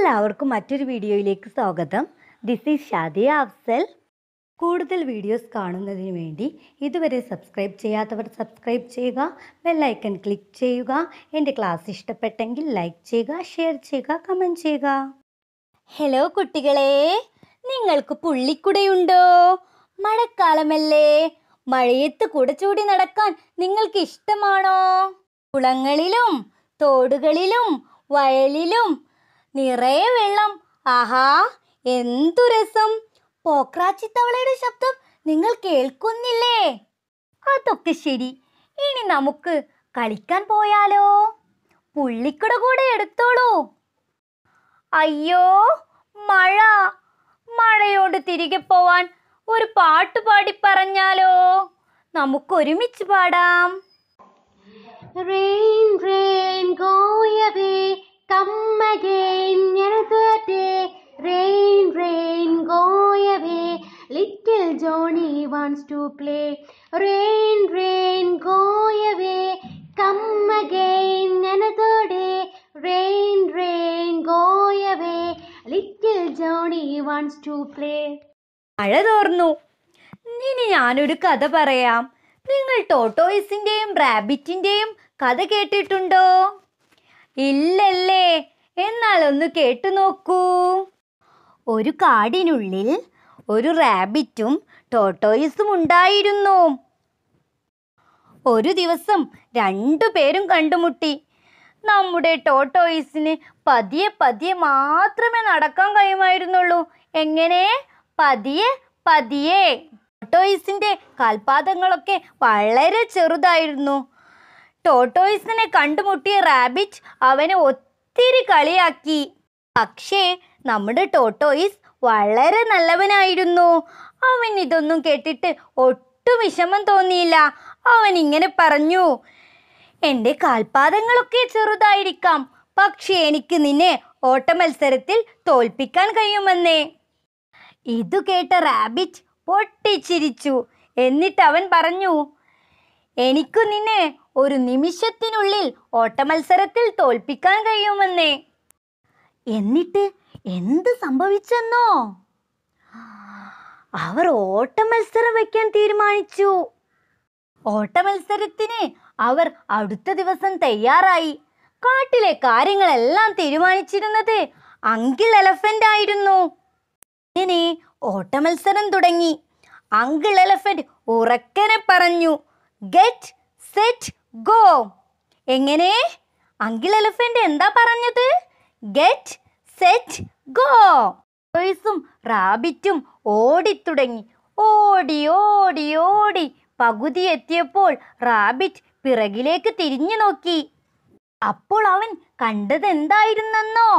എല്ലാവർക്കും മറ്റൊരു വീഡിയോയിലേക്ക് സ്വാഗതം ദിസ് ഈസ് ഷാദിയ അഫ്സൽ കൂടുതൽ വീഡിയോസ് കാണുന്നതിന് വേണ്ടി ഇതുവരെ സബ്സ്ക്രൈബ് ചെയ്യാത്തവർ സബ്സ്ക്രൈബ് ചെയ്യുക ബെല്ലൈക്കൺ ക്ലിക്ക് ചെയ്യുക എൻ്റെ ക്ലാസ് ഇഷ്ടപ്പെട്ടെങ്കിൽ ലൈക്ക് ചെയ്യുക ഷെയർ ചെയ്യുക കമൻറ്റ് ചെയ്യുക ഹലോ കുട്ടികളെ നിങ്ങൾക്ക് പുള്ളിക്കുടയുണ്ടോ മഴക്കാലമല്ലേ മഴയത്ത് കൂടെ ചൂടി നടക്കാൻ നിങ്ങൾക്ക് ഇഷ്ടമാണോ കുളങ്ങളിലും തോടുകളിലും വയലിലും നിറയെ വെള്ളം ആഹാ എന്തു രസം പോക്രാച്ചി തവളയുടെ ശബ്ദം നിങ്ങൾ കേൾക്കുന്നില്ലേ അതൊക്കെ ശരി ഇനി നമുക്ക് കളിക്കാൻ പോയാലോ പുള്ളിക്കുട കൂടെ എടുത്തോളൂ അയ്യോ മഴ മഴയോട് തിരികെ പോവാൻ ഒരു പാട്ട് പാടി പറഞ്ഞാലോ നമുക്ക് ഒരുമിച്ച് പാടാം Rain, rain, go away. Come again, another day. Rain, rain, go away. Little Johnny wants to play. Rain, rain, go away. Come again, another day. Rain, rain, go away. Little Johnny wants to play. മഴ തോർന്നു ഇനി ഞാനൊരു കഥ പറയാം നിങ്ങൾ ടോട്ടോയിസിൻ്റെയും റാബിറ്റിൻ്റെയും കഥ കേട്ടിട്ടുണ്ടോ ഇല്ലല്ലേ എന്നാൽ ഒന്ന് കേട്ടു നോക്കൂ ഒരു കാടിനുള്ളിൽ ഒരു റാബിറ്റും ടോട്ടോയിസും ഉണ്ടായിരുന്നു ഒരു ദിവസം രണ്ടു പേരും കണ്ടുമുട്ടി നമ്മുടെ ടോട്ടോയിസിന് പതിയെ പതിയെ മാത്രമേ നടക്കാൻ കഴിയുമായിരുന്നുള്ളൂ എങ്ങനെ പതിയെ പതിയെ ടോട്ടോയിസിന്റെ കാൽപാദങ്ങളൊക്കെ വളരെ ചെറുതായിരുന്നു ടോട്ടോയിസിനെ കണ്ടുമുട്ടിയ റാബിറ്റ് അവനെ ഒത്തിരി കളിയാക്കി പക്ഷേ നമ്മുടെ ടോട്ടോയിസ് വളരെ നല്ലവനായിരുന്നു അവൻ ഇതൊന്നും കേട്ടിട്ട് ഒട്ടും വിഷമം തോന്നിയില്ല അവൻ ഇങ്ങനെ പറഞ്ഞു എൻ്റെ കാൽപാദങ്ങളൊക്കെ ചെറുതായിരിക്കാം പക്ഷേ എനിക്ക് നിന്നെ ഓട്ടമത്സരത്തിൽ തോൽപ്പിക്കാൻ കഴിയുമെന്നേ ഇതു കേട്ട റാബിറ്റ് പൊട്ടിച്ചിരിച്ചു എന്നിട്ട് അവൻ പറഞ്ഞു എനിക്കു നിന്നെ ഒരു നിമിഷത്തിനുള്ളിൽ ഓട്ടമത്സരത്തിൽ തോൽപ്പിക്കാൻ കഴിയുമെന്നേ എന്നിട്ട് എന്ത് സംഭവിച്ചെന്നോ അവർ ഓട്ടമത്സരം വയ്ക്കാൻ തീരുമാനിച്ചു ഓട്ടമത്സരത്തിന് അവർ അടുത്ത ദിവസം തയ്യാറായി കാട്ടിലെ കാര്യങ്ങളെല്ലാം തീരുമാനിച്ചിരുന്നത് അങ്കിൾ എലഫന്റ് ആയിരുന്നു ഇങ്ങനെ ഓട്ടമത്സരം തുടങ്ങി അങ്കിൾ എലഫന്റ് ഉറക്കനെ പറഞ്ഞു ഗെറ്റ് സെറ്റ് ഗോ എങ്ങനെ അങ്കിൾ എലിഫന്റ് എന്താ പറഞ്ഞത് ഗെറ്റ് സെറ്റ് ഗോ ടോയ്സും റാബിറ്റും ഓടിത്തുടങ്ങി ഓടി ഓടി ഓടി പകുതി എത്തിയപ്പോൾ റാബിറ്റ് പിറകിലേക്ക് തിരിഞ്ഞു നോക്കി അപ്പോൾ അവൻ കണ്ടത് എന്തായിരുന്നെന്നോ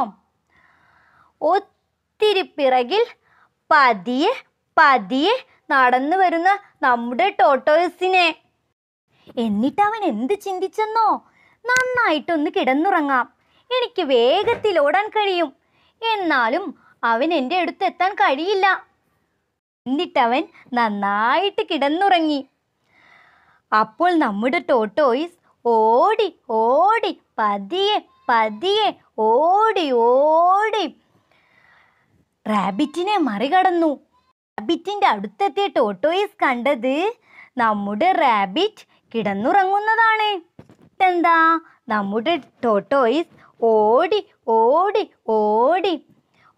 ഒത്തിരി പിറകിൽ പതിയെ പതിയെ നടന്നു വരുന്ന നമ്മുടെ ടോട്ടോയ്സിനെ എന്നിട്ടവൻ എന്ത് ചിന്തിച്ചെന്നോ നന്നായിട്ടൊന്ന് കിടന്നുറങ്ങാം എനിക്ക് വേഗത്തിൽ ഓടാൻ കഴിയും എന്നാലും അവൻ എൻ്റെ അടുത്ത് എത്താൻ കഴിയില്ല എന്നിട്ടവൻ നന്നായിട്ട് കിടന്നുറങ്ങി അപ്പോൾ നമ്മുടെ ടോട്ടോയിസ് ഓടി ഓടി പതിയെ പതിയെ ഓടി ഓടി റാബിറ്റിനെ മറികടന്നു റാബിറ്റിൻ്റെ അടുത്തെത്തിയ ടോട്ടോയിസ് കണ്ടത് നമ്മുടെ റാബിറ്റ് കിടന്നുറങ്ങുന്നതാണ് എന്താ നമ്മുടെ ടോട്ടോയിസ് ഓടി ഓടി ഓടി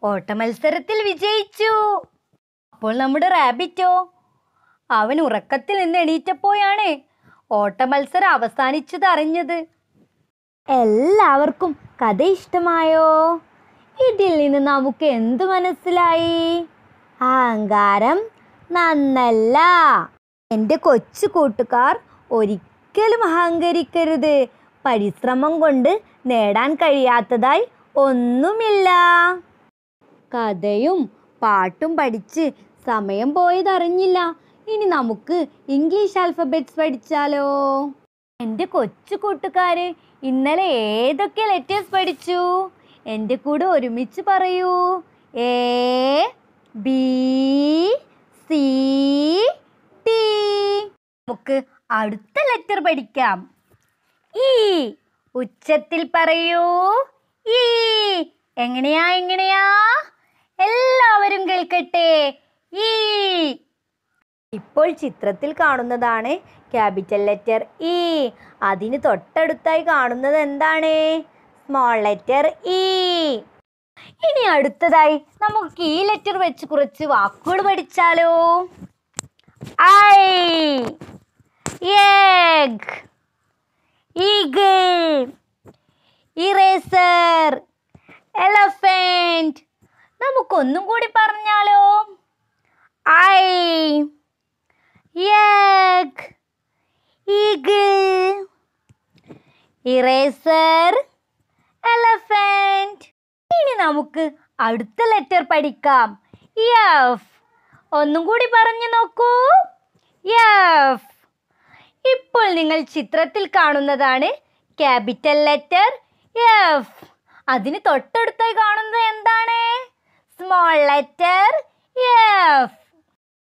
ഓട്ടമത്സരത്തിൽ വിജയിച്ചു അപ്പോൾ നമ്മുടെ റാബിറ്റോ അവൻ ഉറക്കത്തിൽ നിന്ന് എണീറ്റപ്പോഴാണ് ഓട്ടമത്സരം അവസാനിച്ചത് അറിഞ്ഞത് എല്ലാവർക്കും കഥ ഇഷ്ടമായോ ഇതിൽ നിന്ന് നമുക്ക് എന്ത് മനസ്സിലായി അഹങ്കാരം നന്നല്ല എൻ്റെ കൊച്ചു കൂട്ടുകാർ ഒരിക്കലും അഹങ്കരിക്കരുത് പരിശ്രമം കൊണ്ട് നേടാൻ കഴിയാത്തതായി ഒന്നുമില്ല കഥയും പാട്ടും പഠിച്ച് സമയം പോയതറിഞ്ഞില്ല ഇനി നമുക്ക് ഇംഗ്ലീഷ് ആൽഫബറ്റ്സ് പഠിച്ചാലോ എൻ്റെ കൊച്ചു കൂട്ടുകാര് ഇന്നലെ ഏതൊക്കെ ലെറ്റേഴ്സ് പഠിച്ചു എൻ്റെ കൂടെ ഒരുമിച്ച് പറയൂ എ ബി സി ടി നമുക്ക് അടുത്ത ലെറ്റർ പഠിക്കാം ഈ ഉച്ചത്തിൽ പറയൂ ഈ എങ്ങനെയാ എങ്ങനെയാ എല്ലാവരും കേൾക്കട്ടെ ഈ ഇപ്പോൾ ചിത്രത്തിൽ കാണുന്നതാണ് ക്യാപിറ്റൽ ലെറ്റർ ഇ e. അതിന് തൊട്ടടുത്തായി കാണുന്നത് എന്താണ് സ്മോൾ ലെറ്റർ ഇ e. ഇനി അടുത്തതായി നമുക്ക് ഈ ലെറ്റർ വെച്ച് കുറച്ച് വാക്കുകൾ പഠിച്ചാലോ E egg eagle eraser elephant നമുക്കൊന്നും കൂടി പറഞ്ഞാലോ E egg eagle eraser elephant ഇനി നമുക്ക് അടുത്ത ലെറ്റർ പഠിക്കാം യഫ് ഒന്നും കൂടി പറഞ്ഞു നോക്കൂ യഫ് ഇപ്പോൾ നിങ്ങൾ ചിത്രത്തിൽ കാണുന്നതാണ് ക്യാപിറ്റൽ ലെറ്റർ എഫ് അതിന് തൊട്ടടുത്തായി കാണുന്നത് എന്താണ് സ്മോൾ ലെറ്റർ എഫ്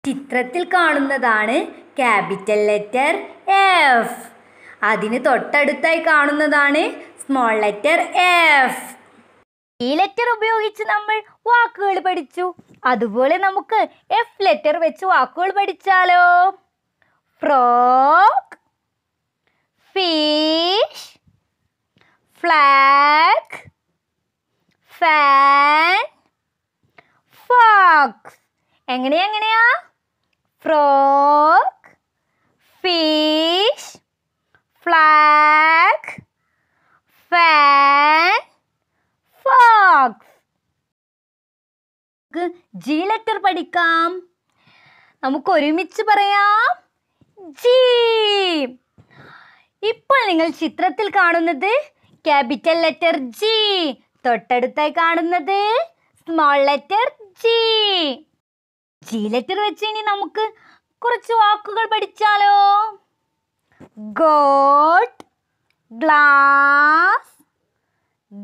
ചിത്രത്തിൽ കാണുന്നതാണ് ക്യാപിറ്റൽ ലെറ്റർ എഫ് അതിന് തൊട്ടടുത്തായി കാണുന്നതാണ് സ്മോൾ ലെറ്റർ എഫ് ഈ ലെറ്റർ ഉപയോഗിച്ച് നമ്മൾ വാക്കുകൾ പഠിച്ചു അതുപോലെ നമുക്ക് എഫ് ലെറ്റർ വെച്ച് വാക്കുകൾ പഠിച്ചാലോ ഫ്രോ fish, flag, fan, fox. എങ്ങനെയാ എങ്ങനെയാ frog, fish, flag, fan, fox. G letter പഠിക്കാം നമുക്ക് ഒരുമിച്ച് പറയാം ജീ ഇപ്പോൾ നിങ്ങൾ ചിത്രത്തിൽ കാണുന്നത് ക്യാപിറ്റൽ ലെറ്റർ ജി തൊട്ടടുത്തായി കാണുന്നത് small letter G G letter വെച്ച് ഇനി നമുക്ക് കുറച്ച് വാക്കുകൾ പഠിച്ചാലോ goat glass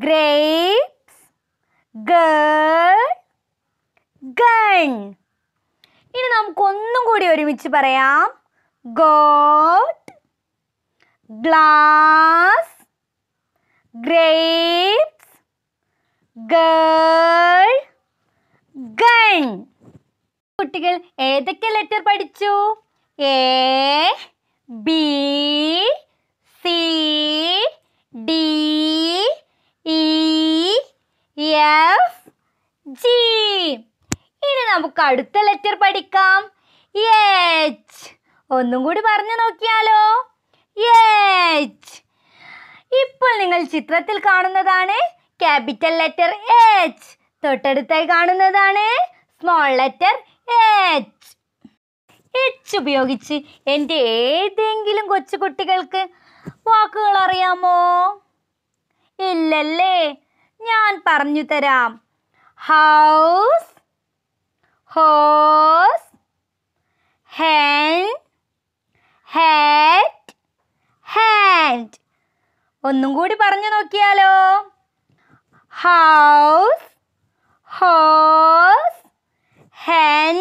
grapes girl gun ഇനി നമുക്കൊന്നും കൂടി ഒരുമിച്ച് പറയാം goat glass grapes girl gun കുട്ടികൾ ഏതൊക്കെ ലെറ്റർ പഠിച്ചു A B C D E F G ഇനി നമുക്ക് അടുത്ത ലെറ്റർ പഠിക്കാം എച്ച് ഒന്നും കൂടി പറഞ്ഞു നോക്കിയാലോ എച്ച് ഇപ്പോൾ നിങ്ങൾ ചിത്രത്തിൽ കാണുന്നതാണ് ക്യാപിറ്റൽ ലെറ്റർ എച്ച് തൊട്ടടുത്തായി കാണുന്നതാണ് സ്മോൾ ലെറ്റർ എച്ച് എച്ച് ഉപയോഗിച്ച് എൻ്റെ ഏതെങ്കിലും കൊച്ചു കുട്ടികൾക്ക് വാക്കുകൾ അറിയാമോ ഇല്ലല്ലേ ഞാൻ പറഞ്ഞു തരാം house hose hen head hand ഒന്നും കൂടി പറഞ്ഞു നോക്കിയാലോ house hose hen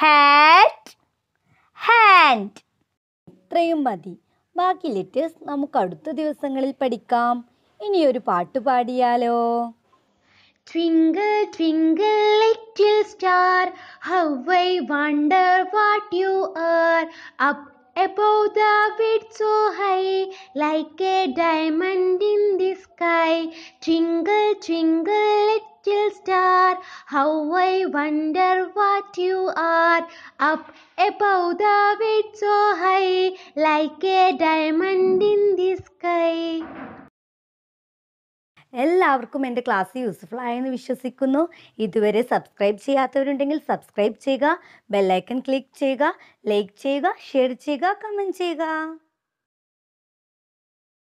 hat hand ഇത്രയും മതി ബാക്കി ലെറ്റേഴ്സ് നമുക്ക് അടുത്ത ദിവസങ്ങളിൽ പഠിക്കാം ഇനിയൊരു പാട്ട് പാടിയാലോ Twinkle, twinkle, little star, how I wonder what you are. Up Above the bed so high, like a diamond in the sky. Twinkle, twinkle, little star, how I wonder what you are. Up above the bed so high, like a diamond in the sky. എല്ലാവർക്കും എൻ്റെ class useful ആയെന്ന് വിശ്വസിക്കുന്നു ഇതുവരെ subscribe ചെയ്യാത്തവരുണ്ടെങ്കിൽ subscribe ചെയ്യുക bell icon click ചെയ്യുക like ചെയ്യുക share ചെയ്യുക കമൻറ്റ് ചെയ്യുക